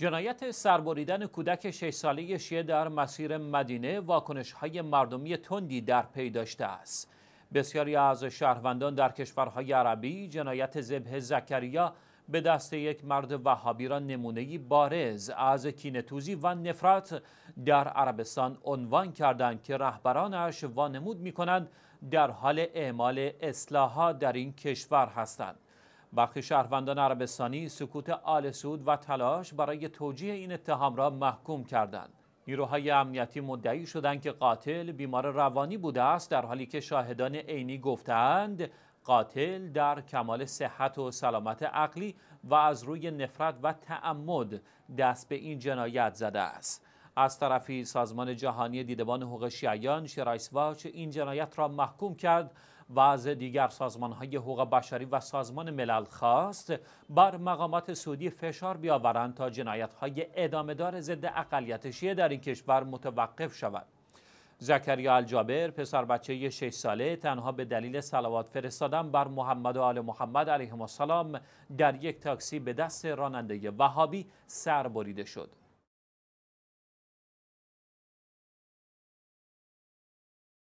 جنایت سربریدن کودک 6 ساله شیعه در مسیر مدینه واکنش های مردمی تندی در پی داشته است. بسیاری از شهروندان در کشورهای عربی جنایت زبه زکریا به دست یک مرد وهابی را نمونهی بارز از کینتوزی و نفرت در عربستان عنوان کردند که رهبرانش وانمود می کنند در حال اعمال اصلاحات در این کشور هستند. برخی شهروندان عربستانی سکوت آل سعود و تلاش برای توجیه این اتهام را محکوم کردند نیروهای امنیتی مدعی شدند که قاتل بیمار روانی بوده است در حالی که شاهدان عینی گفتند قاتل در کمال صحت و سلامت عقلی و از روی نفرت و تعمد دست به این جنایت زده است از طرفی سازمان جهانی دیدبان حقوق شیعیان شرایسواچ این جنایت را محکوم کرد از دیگر سازمان های حقوق بشری و سازمان ملل خواست بر مقامات سعودی فشار بیاورند تا جنایت های ادامهدار ضد اقلیت شیعه در این کشور متوقف شود زکریا الجابر پسر بچه 6 ساله تنها به دلیل سلوات فرستادن بر محمد و آل محمد علیهم السلام در یک تاکسی به دست راننده وهابی سر بریده شد